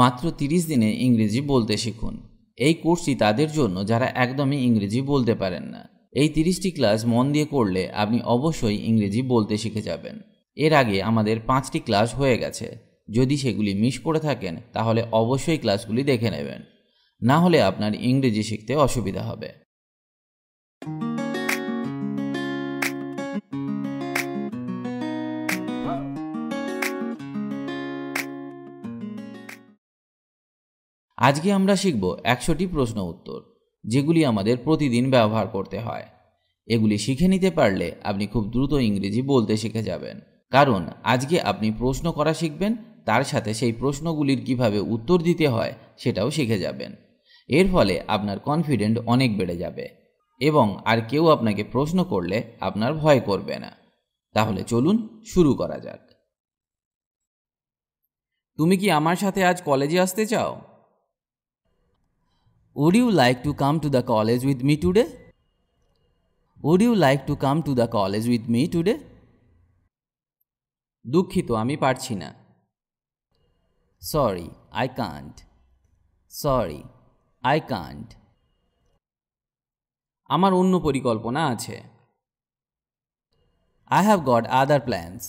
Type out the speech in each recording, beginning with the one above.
মাত্র তিরিশ দিনে ইংরেজি বলতে শিখুন এই কোর্সটি তাদের জন্য যারা একদমই ইংরেজি বলতে পারেন না এই তিরিশটি ক্লাস মন দিয়ে করলে আপনি অবশ্যই ইংরেজি বলতে শিখে যাবেন এর আগে আমাদের পাঁচটি ক্লাস হয়ে গেছে যদি সেগুলি মিস করে থাকেন তাহলে অবশ্যই ক্লাসগুলি দেখে নেবেন না হলে আপনার ইংরেজি শিখতে অসুবিধা হবে আজকে আমরা শিখব একশোটি প্রশ্ন উত্তর যেগুলি আমাদের প্রতিদিন ব্যবহার করতে হয় এগুলি শিখে নিতে পারলে আপনি খুব দ্রুত ইংরেজি বলতে শিখে যাবেন কারণ আজকে আপনি প্রশ্ন করা শিখবেন তার সাথে সেই প্রশ্নগুলির কিভাবে উত্তর দিতে হয় সেটাও শিখে যাবেন এর ফলে আপনার কনফিডেন্ট অনেক বেড়ে যাবে এবং আর কেউ আপনাকে প্রশ্ন করলে আপনার ভয় করবে না তাহলে চলুন শুরু করা যাক তুমি কি আমার সাথে আজ কলেজে আসতে চাও Would you like to come to the college with me today? Would you like to come to the college with me today? দুঃখিত আমি পারছি না sorry I can't sorry I can't আমার অন্য পরিকল্পনা আছে I have got other plans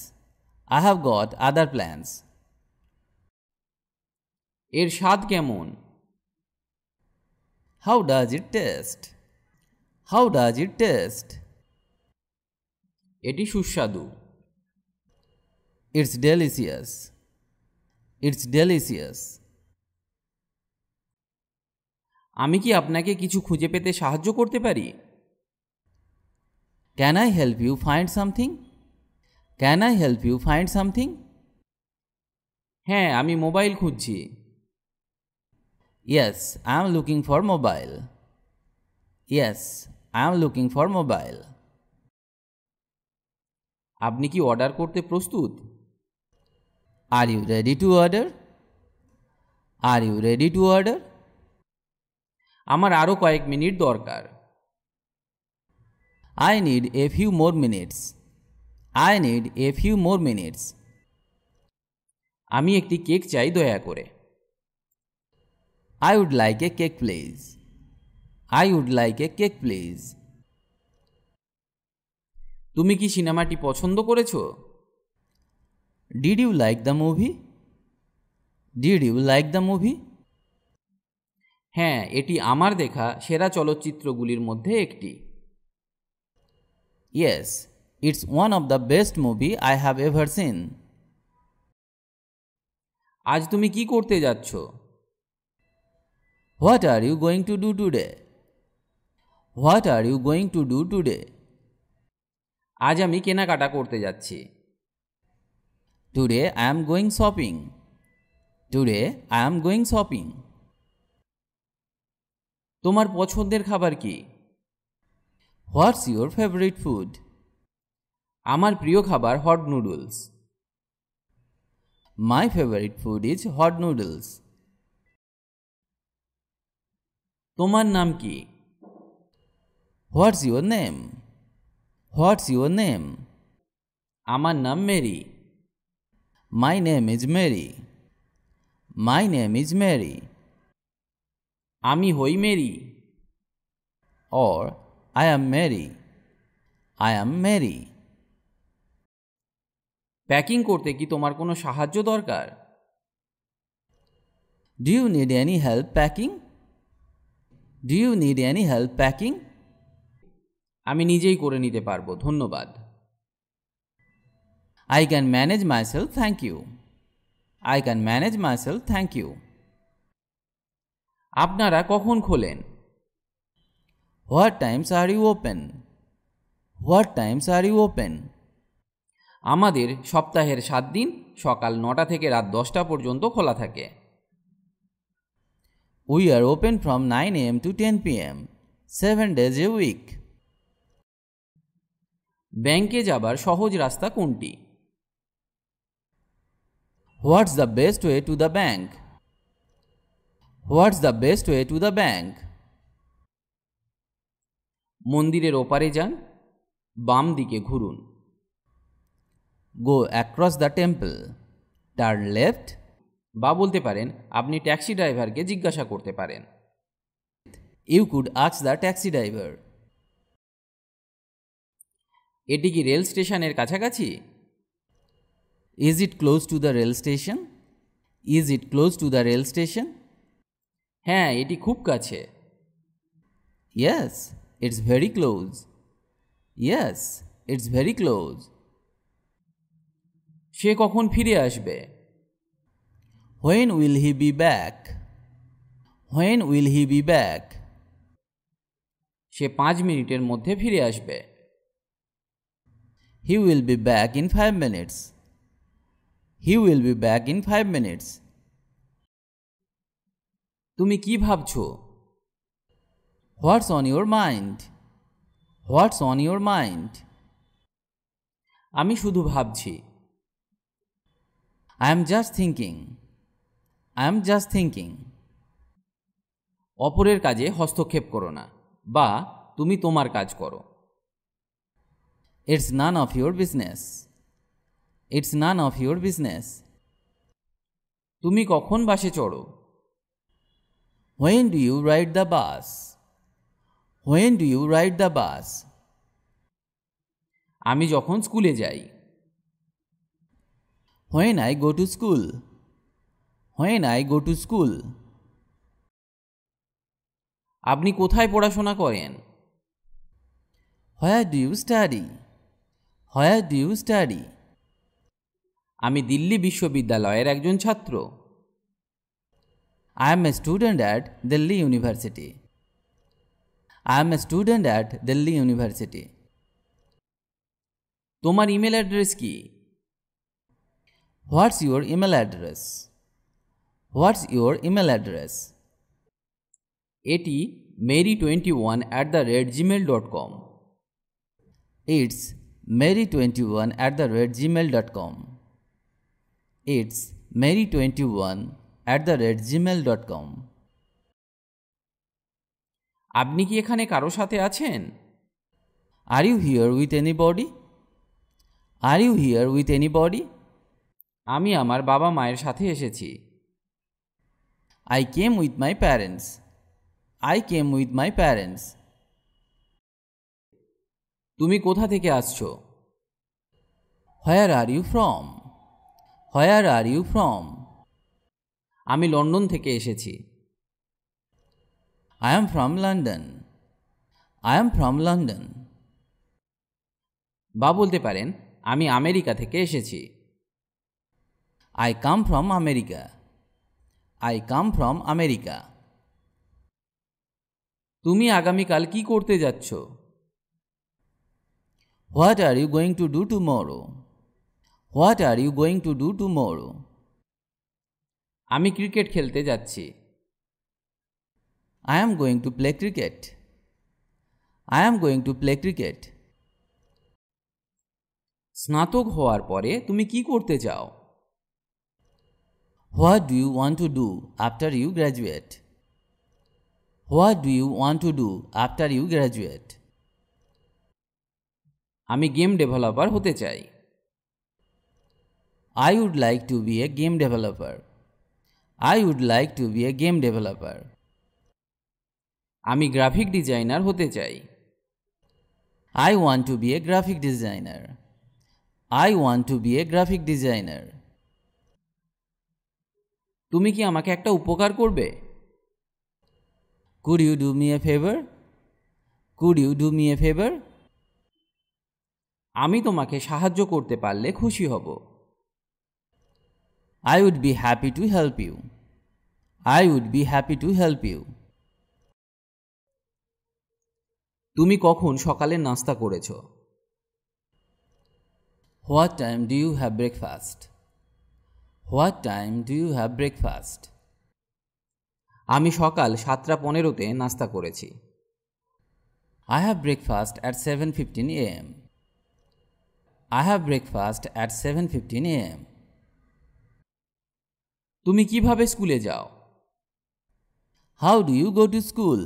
I have got other plans এর স্বাদ কেমন How does it taste? How does it taste? এটি সুস্বাদু ইটস ডেলিসিয়াস ইটস ডেলিসিয়াস আমি কি আপনাকে কিছু খুঁজে পেতে সাহায্য করতে পারি can I help you find something can I help you find something হ্যাঁ আমি মোবাইল খুঁজছি Yes, I am looking for mobile. Yes, I am looking for mobile. আপনি কি অর্ডার করতে প্রস্তুত are you ready to order are you ready to order আমার আরও কয়েক মিনিট দরকার I need a few more minutes I need a few more minutes আমি একটি কেক চাই দয়া করে I would like a cake, please. I would like a cake, please. তুমি কি সিনেমাটি পছন্দ করেছো did you like the movie did you like the movie হ্যাঁ এটি আমার দেখা সেরা চলচ্চিত্রগুলির মধ্যে একটি yes it's one of the best movie I have ever seen আজ তুমি কি করতে যাচ্ছ What are you going to do today? What are you going to do today? আজ আমি কেনাকাটা করতে যাচ্ছি today I am going shopping today I am going shopping তোমার পছন্দের খাবার কি হোয়াটস ইউর ফেভারিট ফুড আমার প্রিয় খাবার hot noodles my favourite food is hot noodles তোমার নাম কি what's your name what's your name আমার নাম Mary my name is Mary my name is Mary আমি হই Mary or I am Mary I am Mary packing করতে কি তোমার কোনো সাহায্য দরকার do you need any help packing do you need any help packing আমি নিজেই করে নিতে পারবো ধন্যবাদ I can manage myself thank you I can manage myself thank you আপনারা কখন খোলেন what times are you open what times are you open আমাদের সপ্তাহের সাত দিন সকাল নটা থেকে রাত দশটা পর্যন্ত খোলা থাকে we are open from nine am to ten P M seven days a week ব্যাংকে যাবার সহজ রাস্তা কোনটি what's the best way to the bank what's the best way to the bank মন্দিরের ওপারে যান বাম দিকে ঘুরুন go across the temple turn left বা বলতে পারেন আপনি ট্যাক্সি ড্রাইভারকে জিজ্ঞাসা করতে পারেন you could ask the taxi driver এটি কি রেল স্টেশনের কাছাকাছি is it close to the rail station is it close to the rail station হ্যাঁ এটি খুব কাছে yes it's very close yes it's very close সে কখন ফিরে আসবে when will he be back when will he be back সে পাঁচ মিনিটের মধ্যে ফিরে আসবে he will be back in five minutes he will be back in five minutes তুমি কি ভাবছো what's on your mind what's on your mind আমি শুধু ভাবছি I am just thinking I am just thinking অপরের কাজে হস্তক্ষেপ করো না বা তুমি তোমার কাজ করো it's none of your business it's none of your business তুমি কখন বাসে চড়ো when do you ride the bus when do you ride the bus আমি যখন স্কুলে যাই when I go to school when I go to school আপনি কোথায় পড়াশোনা করেন where do you study where do you study আমি দিল্লি বিশ্ববিদ্যালয়ের একজন ছাত্র I am a student at Delhi University I am a student at Delhi University তোমার ইমেল অ্যাড্রেস কি what's your email address what's your email address এটি Mary twenty one at the rate Gmail dot com it's Mary twenty one at the rate Gmail dot com it's Mary twenty one at the rate Gmail dot com আপনি কি এখানে কারো সাথে আছেন are you here with anybody are you here with anybody আমি আমার বাবা মায়ের সাথে এসেছি I came with my parents. I came with my parents. তুমি কোথা থেকে আসছো where are you from where are you from আমি লন্ডন থেকে এসেছি I am from London I am from London বা বলতে পারেন আমি আমেরিকা থেকে এসেছি I come from America I come from America তুমি আগামীকাল কি করতে যাচ্ছ what are you going to do tomorrow what are you going to do tomorrow আমি ক্রিকেট খেলতে যাচ্ছি I am going to play cricket I am going to play cricket স্নাতক হওয়ার পরে তুমি কি করতে চাও What do you want to do after you graduate? What do you want to do after you graduate? আমি গেম ডেভেলপার হতে চাই I would like to be a game developer I would like to be a game developer আমি graphic designer হতে চাই I want to be a graphic designer I want to be a graphic designer তুমি কি আমাকে একটা উপকার করবে could you do me a favour could you do me a favour আমি তোমাকে সাহায্য করতে পারলে খুশি হব I would be happy to help you I would be happy to help you তুমি কখন সকালে নাস্তা করেছ what time do you have breakfast what time do you have breakfast আমি সকাল সাতটা পনেরোতে নাস্তা করেছি I have breakfast at seven fifteen A M I have breakfast at seven fifteen A M তুমি কিভাবে স্কুলে যাও how do you go to school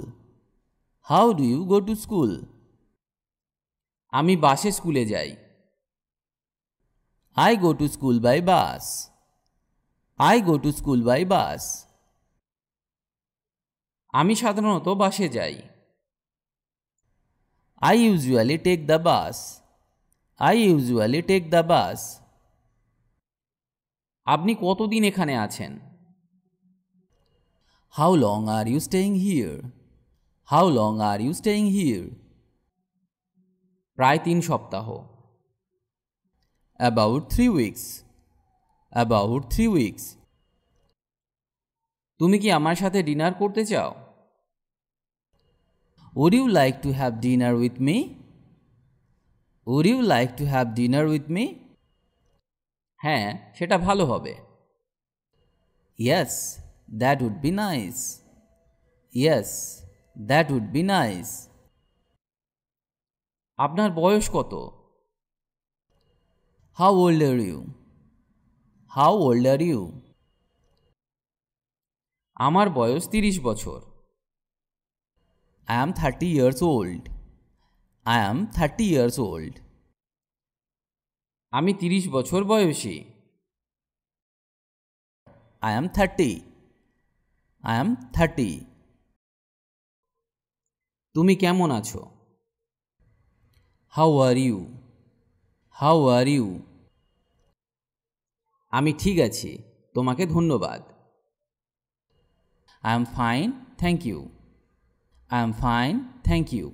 how do you go to school আমি বাসে স্কুলে যাই I go to school by bus I go to school by bus আমি সাধারণত বাসে যাই I usually take the bus I usually take the bus আপনি কতদিন এখানে আছেন how long are you staying here how long are you staying here প্রায় তিন সপ্তাহ about three weeks about three weeks তুমি কি আমার সাথে ডিনার করতে চাও would you like to have dinner with me would you like to have dinner with me হ্যাঁ সেটা ভালো হবে yes that would be nice yes that would be nice আপনার বয়স কত how old are you how old are you আমার বয়স তিরিশ বছর I am thirty years old I am thirty years old আমি তিরিশ বছর বয়সী I am thirty I am thirty তুমি কেমন আছো how are you how are you আমি ঠিক আছি তোমাকে ধন্যবাদ I am fine thank you I am fine thank you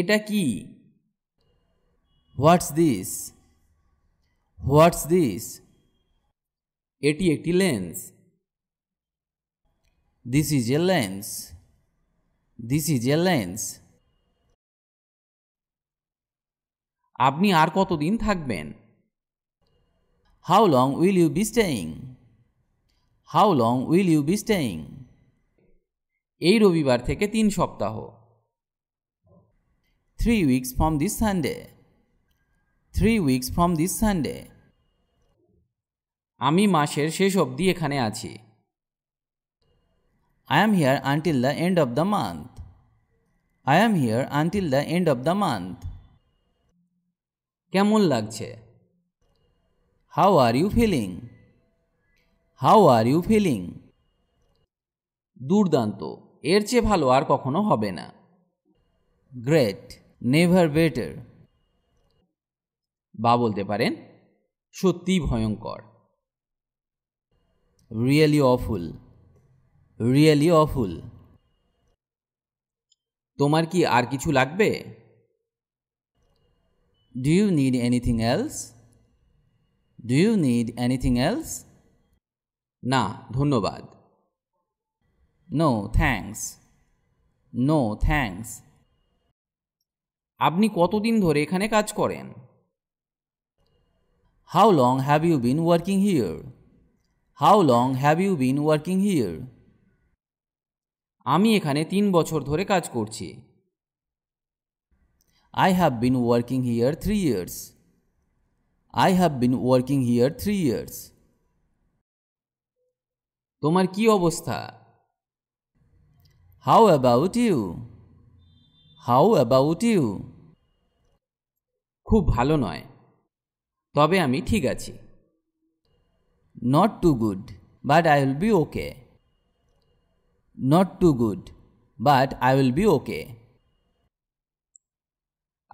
এটা কি হোয়াটস দিস হোয়াটস দিস এটি একটি lens this is a lens this is a lens আপনি আর কতদিন থাকবেন How long will you be staying? How long will you be staying? এই রবিবার থেকে তিন সপ্তাহ three weeks from this Sunday three weeks from this Sunday আমি মাসের শেষ অবধি এখানে আছি I am here until the end of the month I am here until the end of the month কেমন লাগছে how are you feeling how are you feeling দুর্দান্ত এর চেয়ে ভালো আর কখনো হবে না গ্রেট নেভার বেটার বা বলতে পারেন সত্যিই ভয়ঙ্কর রিয়েলি অফুল রিয়েলি অফুল তোমার কি আর কিছু লাগবে do you need anything else do you need anything else না ধন্যবাদ নো থ্যাংকস নো থ্যাংকস আপনি কতদিন ধরে এখানে কাজ করেন how long have you been working here how long have you been working here আমি এখানে তিন বছর ধরে কাজ করছি I have been working here three years I have been working here three years তোমার কি অবস্থা how about you how about you খুব ভালো নয় তবে আমি ঠিক আছি not too good but I will be okay not too good but I will be ওকে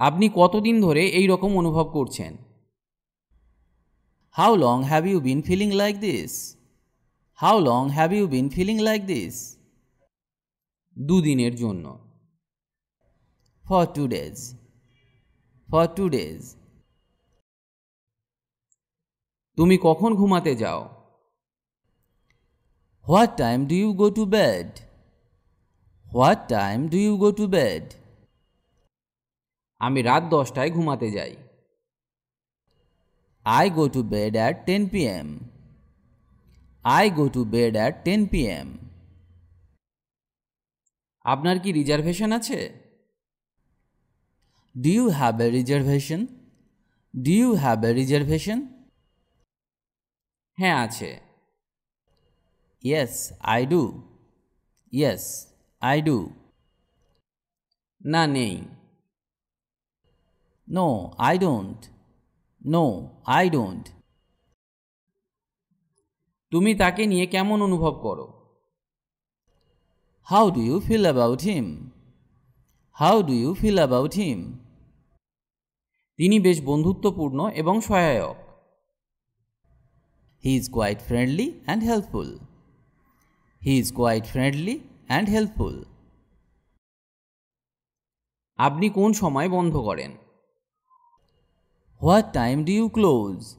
আপনি কতদিন ধরে এই রকম অনুভব করছেন How long have you been feeling like this? How long have you been feeling like this? দুদিনের জন্য For two days. For two days. Tumi কখন ঘুমাতে যাও What time do you go to bed? What time do you go to bed? আমি রাত দশটায় ঘুমাতে যাই I go to bed at 10 pm. I go to bed at 10 pm. আপনার কি রিজার্ভেশন আছে do you have a reservation do you have a reservation হ্যাঁ আছে yes I do yes I do না নেই no I don't no I don't তুমি তাকে নিয়ে কেমন অনুভব করো how do you feel about him how do you feel about him তিনি বেশ বন্ধুত্বপূর্ণ এবং সহায়ক he is quite friendly and helpful he is quite friendly and helpful আপনি কোন সময় বন্ধ করেন What time do you close?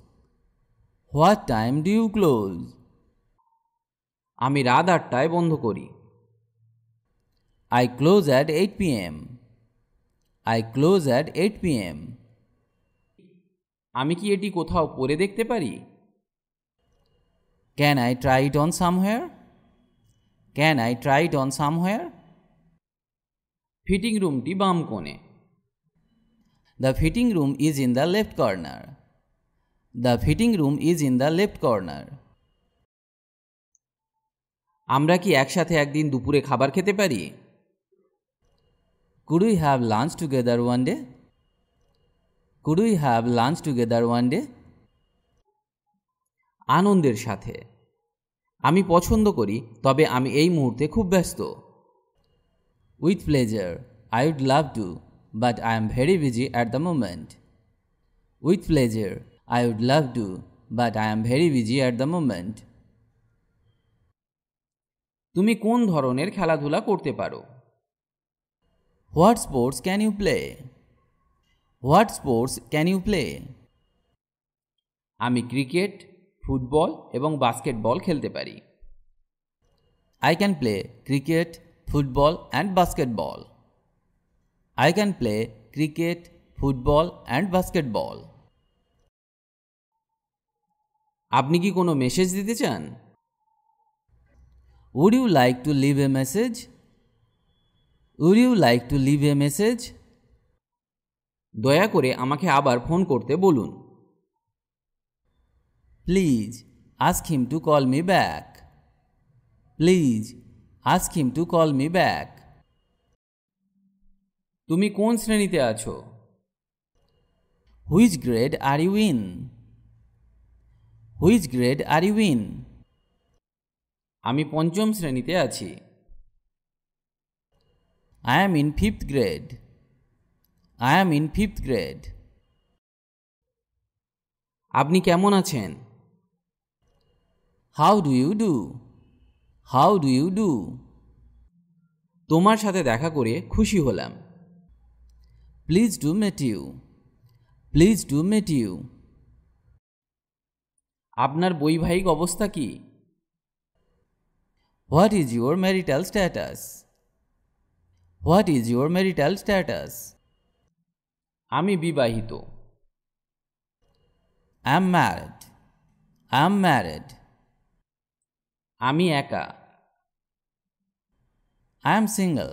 What time do you close? আমি রাত আটটায় বন্ধ করি I close at eight P M I close at eight P M আমি কি এটি কোথাও পরে দেখতে পারি can I try it on somewhere can I try it on somewhere fitting রুমটি বাম কোণে The fitting room is in the left corner. The fitting room is in the left corner. আমরা কি একসাথে একদিন দুপুরে খাবার খেতে পারি Could we have lunch together one day? Could we have lunch together one day? আনন্দের সাথে আমি পছন্দ করি তবে আমি এই মুহূর্তে খুব ব্যস্ত with pleasure I would love to but I am very busy at the moment. With pleasure, I would love to, but I am very busy at the moment. তুমি কোন ধরনের খেলাধুলা করতে পারো what sports can you play what sports can you play আমি cricket football এবং basketball খেলতে পারি I can play cricket football and basketball I can play cricket football and basketball আপনি কি কোনো মেসেজ দিতে চান would you like to leave a message would you like to leave a message দয়া করে আমাকে আবার ফোন করতে বলুন please ask him to call me back please ask him to call me back তুমি কোন শ্রেণীতে আছো which grade are you in grade are you in আমি পঞ্চম শ্রেণীতে আছি I am in fifth grade I am in fifth grade আপনি কেমন আছেন how do you do how do you do তোমার সাথে দেখা করে খুশি হলাম pleased to meet you pleased to meet you আপনার বৈবাহিক অবস্থা কি what is your marital status what is your marital status আমি বিবাহিত I am married I am married আমি একা I am single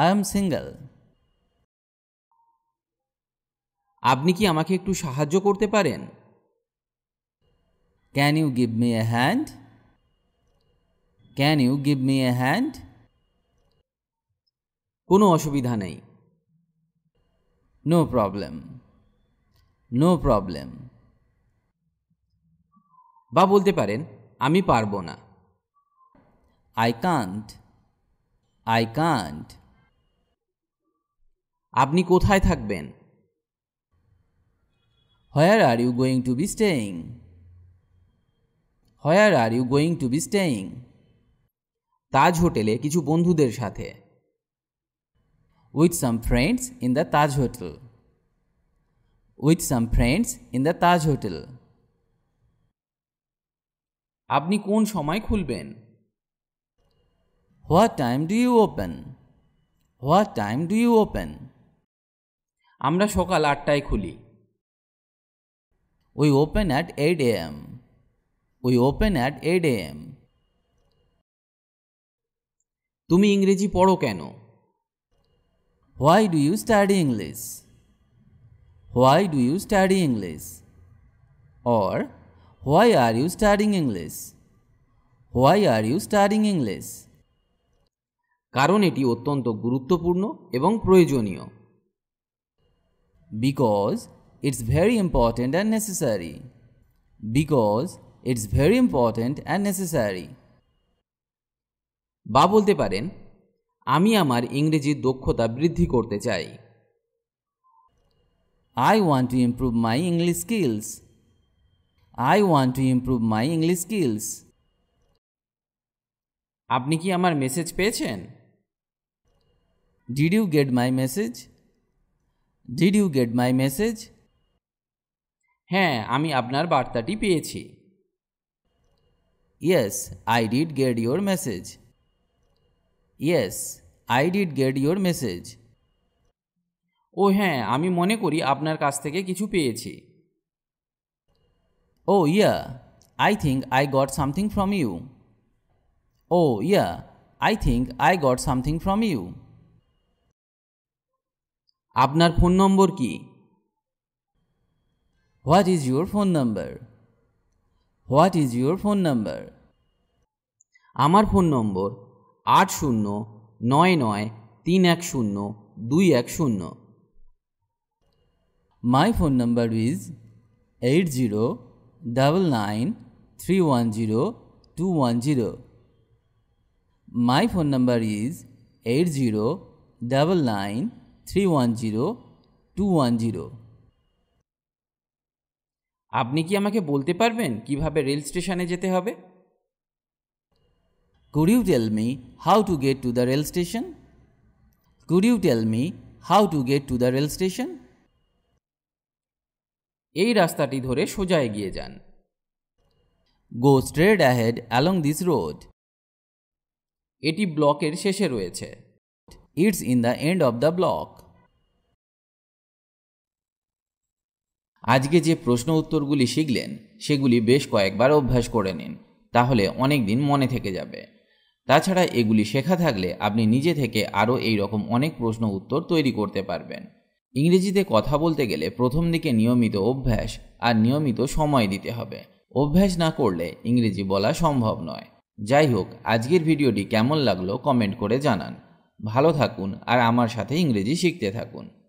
I am single আপনি কি আমাকে একটু সাহায্য করতে পারেন can you give me a hand can you give me a hand কোনো অসুবিধা নেই নো প্রবলেম নো প্রবলেম বা বলতে পারেন আমি পারবো না আই কান্ট আই কান্ট আপনি কোথায় থাকবেন where are you going to be staying where are you going to be staying Taj হোটেলে কিছু বন্ধুদের সাথে with some friends in the Taj hotel with some friends in the Taj hotel আপনি কোন সময় খুলবেন what time do you open what time do you open আমরা সকাল আটটায় খুলি We open at 8 am. We open at 8 am. তুমি ইংরেজি পড়ো কেন why do you study English why do you study English or why are you studying English why are you studying English কারণ এটি অত্যন্ত গুরুত্বপূর্ণ এবং প্রয়োজনীয় because it's very important and necessary. Because it's very important and necessary. বা বলতে পারেন আমি আমার ইংরেজির দক্ষতা বৃদ্ধি করতে চাই I want to improve my English skills I want to improve my English skills আপনি কি আমার মেসেজ পেয়েছেন did you get my message did you get my message হ্যাঁ আমি আপনার বার্তাটি পেয়েছি yes I did get your message yes I did get your message ও হ্যাঁ আমি মনে করি আপনার কাছ থেকে কিছু পেয়েছি ও yeah I think I got something from you O yeah I think I got something from you আপনার ফোন নম্বর কী what is your phone number what is your phone number আমার ফোন নম্বর আট শূন্য নয় নয় তিন এক শূন্য দুই এক শূন্য my phone number is eight zero double nine three one zero two one zero my phone number is eight zero double nine three one zero two one zero আপনি কি আমাকে বলতে পারবেন কিভাবে রেল স্টেশনে যেতে হবে could you tell me how to get to the rail station could you tell me how to get to the rail station এই রাস্তাটি ধরে সোজা এগিয়ে যান go straight ahead along this road এটি ব্লকের শেষে রয়েছে it's in the end of the block আজকে যে প্রশ্ন উত্তরগুলি শিখলেন সেগুলি বেশ কয়েকবার অভ্যাস করে নিন তাহলে অনেক দিন মনে থেকে যাবে তাছাড়া এগুলি শেখা থাকলে আপনি নিজে থেকে আরও এই রকম অনেক প্রশ্ন উত্তর তৈরি করতে পারবেন ইংরেজিতে কথা বলতে গেলে প্রথম দিকে নিয়মিত অভ্যাস আর নিয়মিত সময় দিতে হবে অভ্যাস না করলে ইংরেজি বলা সম্ভব নয় যাই হোক আজকের ভিডিওটি কেমন লাগলো কমেন্ট করে জানান ভালো থাকুন আর আমার সাথে ইংরেজি শিখতে থাকুন